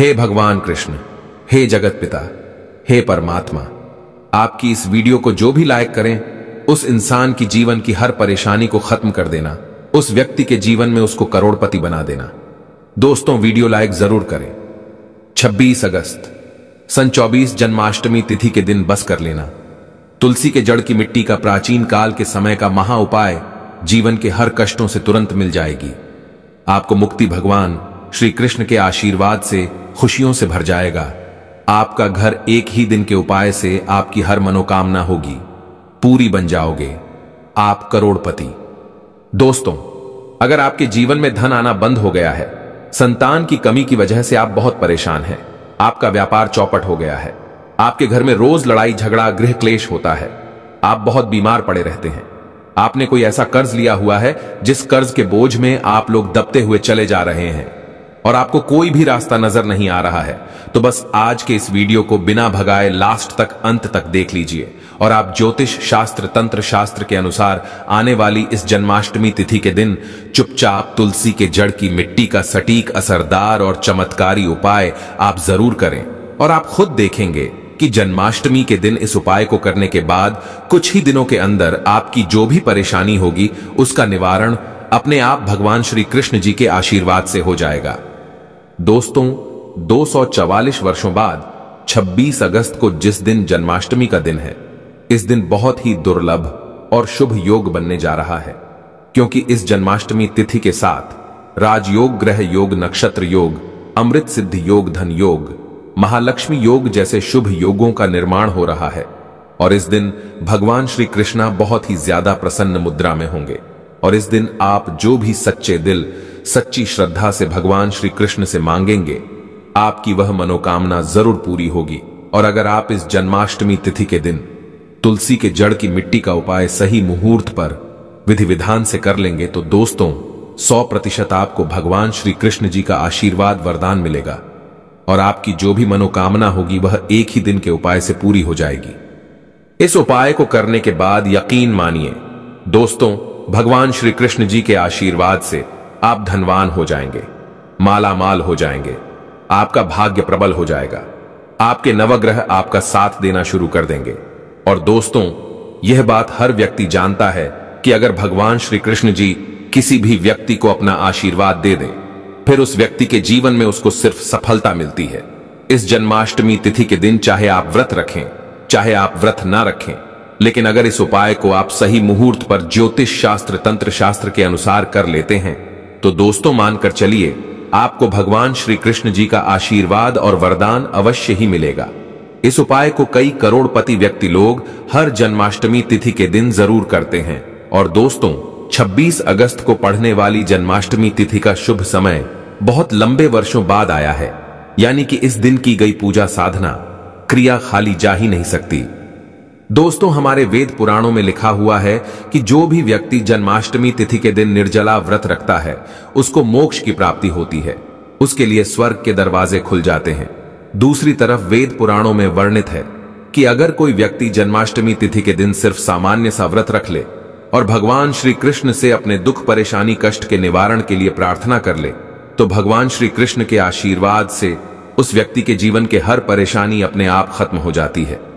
हे भगवान कृष्ण हे जगत पिता हे परमात्मा आपकी इस वीडियो को जो भी लाइक करें उस इंसान की जीवन की हर परेशानी को खत्म कर देना उस व्यक्ति के जीवन में उसको करोड़पति बना देना दोस्तों वीडियो लाइक जरूर करें 26 अगस्त सन चौबीस जन्माष्टमी तिथि के दिन बस कर लेना तुलसी के जड़ की मिट्टी का प्राचीन काल के समय का महा उपाय जीवन के हर कष्टों से तुरंत मिल जाएगी आपको मुक्ति भगवान श्री कृष्ण के आशीर्वाद से खुशियों से भर जाएगा आपका घर एक ही दिन के उपाय से आपकी हर मनोकामना होगी पूरी बन जाओगे आप करोड़पति दोस्तों अगर आपके जीवन में धन आना बंद हो गया है संतान की कमी की वजह से आप बहुत परेशान हैं आपका व्यापार चौपट हो गया है आपके घर में रोज लड़ाई झगड़ा गृह क्लेश होता है आप बहुत बीमार पड़े रहते हैं आपने कोई ऐसा कर्ज लिया हुआ है जिस कर्ज के बोझ में आप लोग दबते हुए चले जा रहे हैं और आपको कोई भी रास्ता नजर नहीं आ रहा है तो बस आज के इस वीडियो को बिना भगाए लास्ट तक अंत तक देख लीजिए और आप ज्योतिष शास्त्र तंत्र शास्त्र के अनुसार आने वाली इस जन्माष्टमी तिथि के दिन चुपचाप तुलसी के जड़ की मिट्टी का सटीक असरदार और चमत्कारी उपाय आप जरूर करें और आप खुद देखेंगे कि जन्माष्टमी के दिन इस उपाय को करने के बाद कुछ ही दिनों के अंदर आपकी जो भी परेशानी होगी उसका निवारण अपने आप भगवान श्री कृष्ण जी के आशीर्वाद से हो जाएगा दोस्तों 244 वर्षों बाद 26 अगस्त को जिस दिन जन्माष्टमी का दिन है इस दिन बहुत ही दुर्लभ और शुभ योग बनने जा रहा है क्योंकि इस जन्माष्टमी तिथि के साथ राजयोग ग्रह योग नक्षत्र योग अमृत सिद्धि योग धन योग महालक्ष्मी योग जैसे शुभ योगों का निर्माण हो रहा है और इस दिन भगवान श्री कृष्णा बहुत ही ज्यादा प्रसन्न मुद्रा में होंगे और इस दिन आप जो भी सच्चे दिल सच्ची श्रद्धा से भगवान श्री कृष्ण से मांगेंगे आपकी वह मनोकामना जरूर पूरी होगी और अगर आप इस जन्माष्टमी तिथि के दिन तुलसी के जड़ की मिट्टी का उपाय सही मुहूर्त पर विधि विधान से कर लेंगे तो दोस्तों सौ प्रतिशत आपको भगवान श्री कृष्ण जी का आशीर्वाद वरदान मिलेगा और आपकी जो भी मनोकामना होगी वह एक ही दिन के उपाय से पूरी हो जाएगी इस उपाय को करने के बाद यकीन मानिए दोस्तों भगवान श्री कृष्ण जी के आशीर्वाद से आप धनवान हो जाएंगे माला माल हो जाएंगे आपका भाग्य प्रबल हो जाएगा आपके नवग्रह आपका साथ देना शुरू कर देंगे और दोस्तों यह बात हर व्यक्ति जानता है कि अगर भगवान श्री कृष्ण जी किसी भी व्यक्ति को अपना आशीर्वाद दे दें फिर उस व्यक्ति के जीवन में उसको सिर्फ सफलता मिलती है इस जन्माष्टमी तिथि के दिन चाहे आप व्रत रखें चाहे आप व्रत ना रखें लेकिन अगर इस उपाय को आप सही मुहूर्त पर ज्योतिष शास्त्र तंत्र शास्त्र के अनुसार कर लेते हैं तो दोस्तों मानकर चलिए आपको भगवान श्री कृष्ण जी का आशीर्वाद और वरदान अवश्य ही मिलेगा इस उपाय को कई करोड़पति व्यक्ति लोग हर जन्माष्टमी तिथि के दिन जरूर करते हैं और दोस्तों 26 अगस्त को पढ़ने वाली जन्माष्टमी तिथि का शुभ समय बहुत लंबे वर्षों बाद आया है यानी कि इस दिन की गई पूजा साधना क्रिया खाली जा ही नहीं सकती दोस्तों हमारे वेद पुराणों में लिखा हुआ है कि जो भी व्यक्ति जन्माष्टमी तिथि के दिन निर्जला व्रत रखता है उसको मोक्ष की प्राप्ति होती है उसके लिए स्वर्ग के दरवाजे खुल जाते हैं दूसरी तरफ वेद पुराणों में वर्णित है कि अगर कोई व्यक्ति जन्माष्टमी तिथि के दिन सिर्फ सामान्य सा व्रत रख ले और भगवान श्री कृष्ण से अपने दुख परेशानी कष्ट के निवारण के लिए प्रार्थना कर ले तो भगवान श्री कृष्ण के आशीर्वाद से उस व्यक्ति के जीवन के हर परेशानी अपने आप खत्म हो जाती है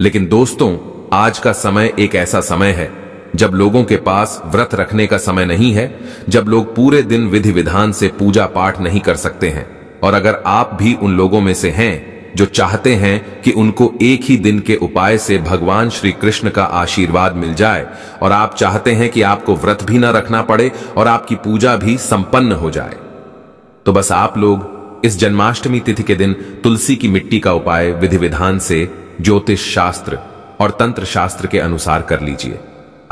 लेकिन दोस्तों आज का समय एक ऐसा समय है जब लोगों के पास व्रत रखने का समय नहीं है जब लोग पूरे दिन विधि विधान से पूजा पाठ नहीं कर सकते हैं और अगर आप भी उन लोगों में से हैं जो चाहते हैं कि उनको एक ही दिन के उपाय से भगवान श्री कृष्ण का आशीर्वाद मिल जाए और आप चाहते हैं कि आपको व्रत भी ना रखना पड़े और आपकी पूजा भी संपन्न हो जाए तो बस आप लोग इस जन्माष्टमी तिथि के दिन तुलसी की मिट्टी का उपाय विधि विधान से ज्योतिष शास्त्र और तंत्र शास्त्र के अनुसार कर लीजिए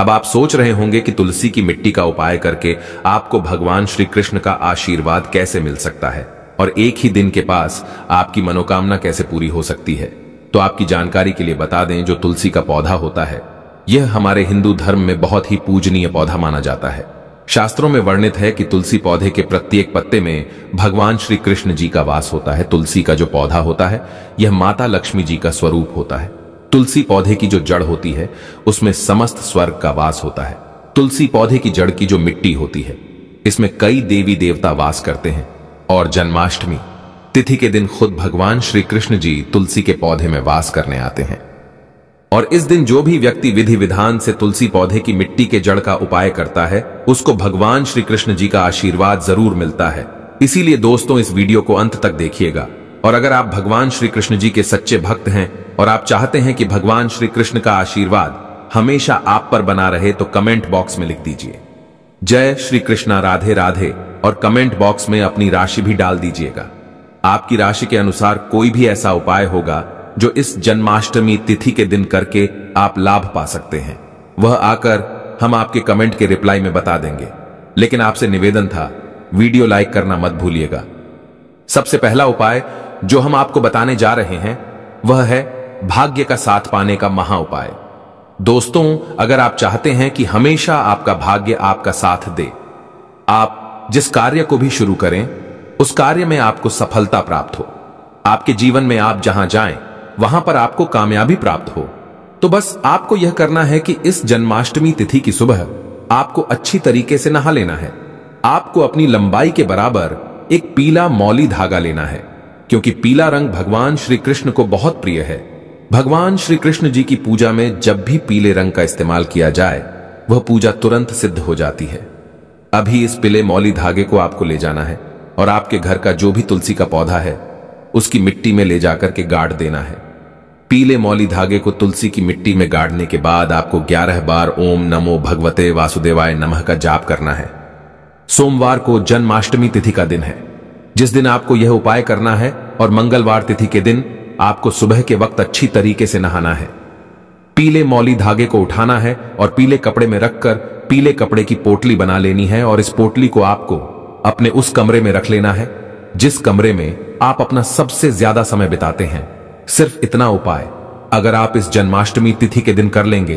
अब आप सोच रहे होंगे कि तुलसी की मिट्टी का उपाय करके आपको भगवान श्री कृष्ण का आशीर्वाद कैसे मिल सकता है और एक ही दिन के पास आपकी मनोकामना कैसे पूरी हो सकती है तो आपकी जानकारी के लिए बता दें जो तुलसी का पौधा होता है यह हमारे हिंदू धर्म में बहुत ही पूजनीय पौधा माना जाता है शास्त्रों में वर्णित है कि तुलसी पौधे के प्रत्येक पत्ते में भगवान श्री कृष्ण जी का वास होता है तुलसी का जो पौधा होता है यह माता लक्ष्मी जी का स्वरूप होता है तुलसी पौधे की जो जड़ होती है उसमें समस्त स्वर्ग का वास होता है तुलसी पौधे की जड़ की जो मिट्टी होती है इसमें कई देवी देवता वास करते हैं और जन्माष्टमी तिथि के दिन खुद भगवान श्री कृष्ण जी तुलसी के पौधे में वास करने आते हैं और इस दिन जो भी व्यक्ति विधि विधान से तुलसी पौधे की मिट्टी के जड़ का उपाय करता है उसको भगवान श्री कृष्ण जी का आशीर्वाद जरूर मिलता है इसीलिए दोस्तों इस वीडियो को अंत तक देखिएगा और अगर आप भगवान श्री कृष्ण जी के सच्चे भक्त हैं और आप चाहते हैं कि भगवान श्री कृष्ण का आशीर्वाद हमेशा आप पर बना रहे तो कमेंट बॉक्स में लिख दीजिए जय श्री कृष्णा राधे राधे और कमेंट बॉक्स में अपनी राशि भी डाल दीजिएगा आपकी राशि के अनुसार कोई भी ऐसा उपाय होगा जो इस जन्माष्टमी तिथि के दिन करके आप लाभ पा सकते हैं वह आकर हम आपके कमेंट के रिप्लाई में बता देंगे लेकिन आपसे निवेदन था वीडियो लाइक करना मत भूलिएगा सबसे पहला उपाय जो हम आपको बताने जा रहे हैं वह है भाग्य का साथ पाने का महा उपाय दोस्तों अगर आप चाहते हैं कि हमेशा आपका भाग्य आपका साथ दे आप जिस कार्य को भी शुरू करें उस कार्य में आपको सफलता प्राप्त हो आपके जीवन में आप जहां जाएं वहां पर आपको कामयाबी प्राप्त हो तो बस आपको यह करना है कि इस जन्माष्टमी तिथि की सुबह आपको अच्छी तरीके से नहा लेना है आपको अपनी लंबाई के बराबर एक पीला मौली धागा लेना है क्योंकि पीला रंग भगवान श्री कृष्ण को बहुत प्रिय है भगवान श्री कृष्ण जी की पूजा में जब भी पीले रंग का इस्तेमाल किया जाए वह पूजा तुरंत सिद्ध हो जाती है अभी इस पीले मौली धागे को आपको ले जाना है और आपके घर का जो भी तुलसी का पौधा है उसकी मिट्टी में ले जाकर के गाड़ देना है पीले मौली धागे को तुलसी की मिट्टी में गाड़ने के बाद आपको ग्यारह बार ओम नमो भगवते वासुदेवाय नमः का जाप करना है सोमवार को जन्माष्टमी तिथि का दिन है जिस दिन आपको यह उपाय करना है और मंगलवार तिथि के दिन आपको सुबह के वक्त अच्छी तरीके से नहाना है पीले मौली धागे को उठाना है और पीले कपड़े में रखकर पीले कपड़े की पोटली बना लेनी है और इस पोटली को आपको अपने उस कमरे में रख लेना है जिस कमरे में आप अपना सबसे ज्यादा समय बिताते हैं सिर्फ इतना उपाय अगर आप इस जन्माष्टमी तिथि के दिन कर लेंगे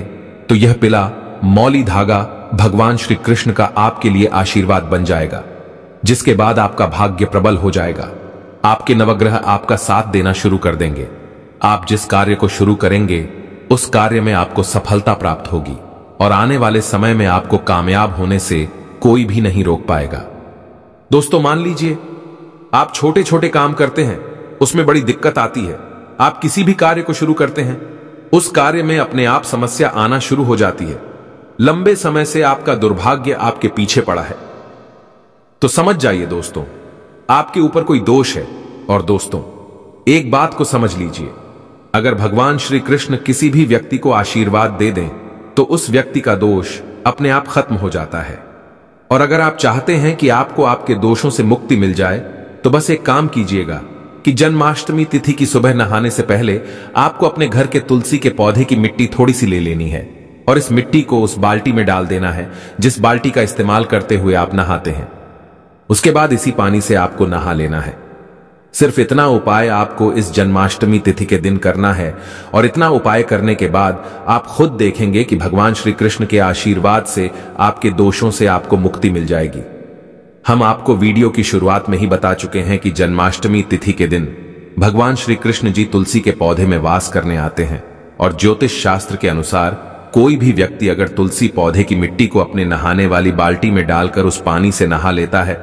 तो यह पिला मौली धागा भगवान श्री कृष्ण का आपके लिए आशीर्वाद बन जाएगा जिसके बाद आपका भाग्य प्रबल हो जाएगा आपके नवग्रह आपका साथ देना शुरू कर देंगे आप जिस कार्य को शुरू करेंगे उस कार्य में आपको सफलता प्राप्त होगी और आने वाले समय में आपको कामयाब होने से कोई भी नहीं रोक पाएगा दोस्तों मान लीजिए आप छोटे छोटे काम करते हैं उसमें बड़ी दिक्कत आती है आप किसी भी कार्य को शुरू करते हैं उस कार्य में अपने आप समस्या आना शुरू हो जाती है लंबे समय से आपका दुर्भाग्य आपके पीछे पड़ा है तो समझ जाइए दोस्तों आपके ऊपर कोई दोष है और दोस्तों एक बात को समझ लीजिए अगर भगवान श्री कृष्ण किसी भी व्यक्ति को आशीर्वाद दे दें तो उस व्यक्ति का दोष अपने आप खत्म हो जाता है और अगर आप चाहते हैं कि आपको आपके दोषों से मुक्ति मिल जाए तो बस एक काम कीजिएगा कि जन्माष्टमी तिथि की सुबह नहाने से पहले आपको अपने घर के तुलसी के पौधे की मिट्टी थोड़ी सी ले लेनी है और इस मिट्टी को उस बाल्टी में डाल देना है जिस बाल्टी का इस्तेमाल करते हुए आप नहाते हैं उसके बाद इसी पानी से आपको नहा लेना है सिर्फ इतना उपाय आपको इस जन्माष्टमी तिथि के दिन करना है और इतना उपाय करने के बाद आप खुद देखेंगे कि भगवान श्री कृष्ण के आशीर्वाद से आपके दोषों से आपको मुक्ति मिल जाएगी हम आपको वीडियो की शुरुआत में ही बता चुके हैं कि जन्माष्टमी तिथि के दिन भगवान श्री कृष्ण जी तुलसी के पौधे में वास करने आते हैं और ज्योतिष शास्त्र के अनुसार कोई भी व्यक्ति अगर तुलसी पौधे की मिट्टी को अपने नहाने वाली बाल्टी में डालकर उस पानी से नहा लेता है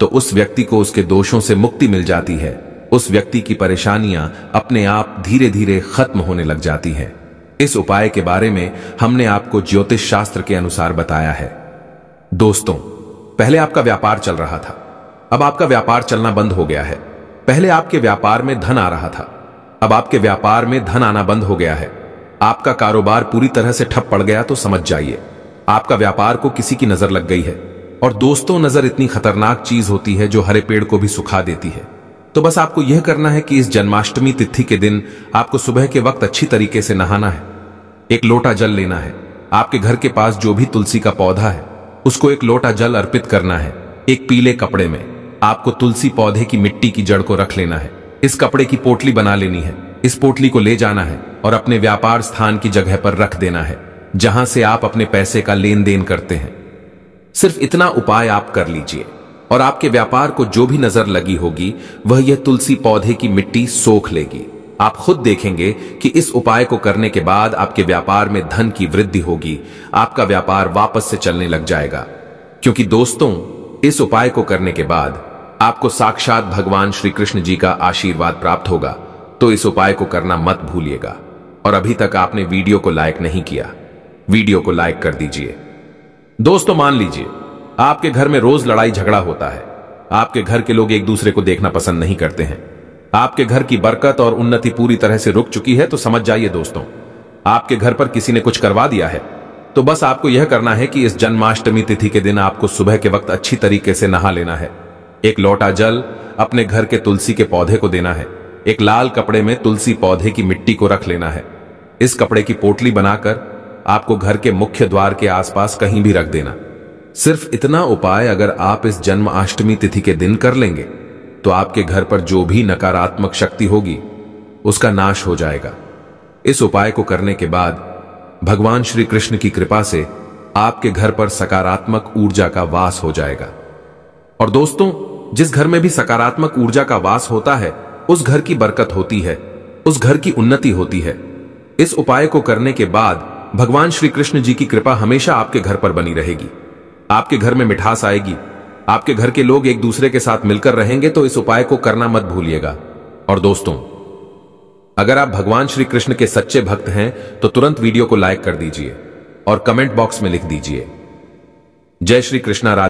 तो उस व्यक्ति को उसके दोषों से मुक्ति मिल जाती है उस व्यक्ति की परेशानियां अपने आप धीरे धीरे खत्म होने लग जाती हैं। इस उपाय के बारे में हमने आपको ज्योतिष शास्त्र के अनुसार बताया है दोस्तों पहले आपका व्यापार चल रहा था अब आपका व्यापार चलना बंद हो गया है पहले आपके व्यापार में धन आ रहा था अब आपके व्यापार में धन आना बंद हो गया है आपका कारोबार पूरी तरह से ठप पड़ गया तो समझ जाइए आपका व्यापार को किसी की नजर लग गई है और दोस्तों नजर इतनी खतरनाक चीज होती है जो हरे पेड़ को भी सुखा देती है तो बस आपको यह करना है कि इस जन्माष्टमी तिथि के दिन आपको सुबह के वक्त अच्छी तरीके से नहाना है एक लोटा जल लेना है आपके घर के पास जो भी तुलसी का पौधा है उसको एक लोटा जल अर्पित करना है एक पीले कपड़े में आपको तुलसी पौधे की मिट्टी की जड़ को रख लेना है इस कपड़े की पोटली बना लेनी है इस पोटली को ले जाना है और अपने व्यापार स्थान की जगह पर रख देना है जहां से आप अपने पैसे का लेन देन करते हैं सिर्फ इतना उपाय आप कर लीजिए और आपके व्यापार को जो भी नजर लगी होगी वह यह तुलसी पौधे की मिट्टी सोख लेगी आप खुद देखेंगे कि इस उपाय को करने के बाद आपके व्यापार में धन की वृद्धि होगी आपका व्यापार वापस से चलने लग जाएगा क्योंकि दोस्तों इस उपाय को करने के बाद आपको साक्षात भगवान श्री कृष्ण जी का आशीर्वाद प्राप्त होगा तो इस उपाय को करना मत भूलिएगा और अभी तक आपने वीडियो को लाइक नहीं किया वीडियो को लाइक कर दीजिए दोस्तों मान लीजिए आपके घर में रोज लड़ाई झगड़ा होता है आपके घर के लोग एक दूसरे को देखना पसंद नहीं करते हैं आपके घर की बरकत और उन्नति पूरी तरह से रुक चुकी है तो समझ जाइए दोस्तों आपके घर पर किसी ने कुछ करवा दिया है तो बस आपको यह करना है कि इस जन्माष्टमी तिथि के दिन आपको सुबह के वक्त अच्छी तरीके से नहा लेना है एक लोटा जल अपने घर के तुलसी के पौधे को देना है एक लाल कपड़े में तुलसी पौधे की मिट्टी को रख लेना है इस कपड़े की पोटली बनाकर आपको घर के मुख्य द्वार के आसपास कहीं भी रख देना सिर्फ इतना उपाय अगर आप इस जन्माष्टमी तिथि के दिन कर लेंगे तो आपके घर पर जो भी नकारात्मक शक्ति होगी उसका नाश हो जाएगा इस उपाय को करने के बाद भगवान श्री कृष्ण की कृपा से आपके घर पर सकारात्मक ऊर्जा का वास हो जाएगा और दोस्तों जिस घर में भी सकारात्मक ऊर्जा का वास होता है उस घर की बरकत होती है उस घर की उन्नति होती है इस उपाय को करने के बाद भगवान श्री कृष्ण जी की कृपा हमेशा आपके घर पर बनी रहेगी आपके घर में मिठास आएगी आपके घर के लोग एक दूसरे के साथ मिलकर रहेंगे तो इस उपाय को करना मत भूलिएगा और दोस्तों अगर आप भगवान श्री कृष्ण के सच्चे भक्त हैं तो तुरंत वीडियो को लाइक कर दीजिए और कमेंट बॉक्स में लिख दीजिए जय श्री कृष्णा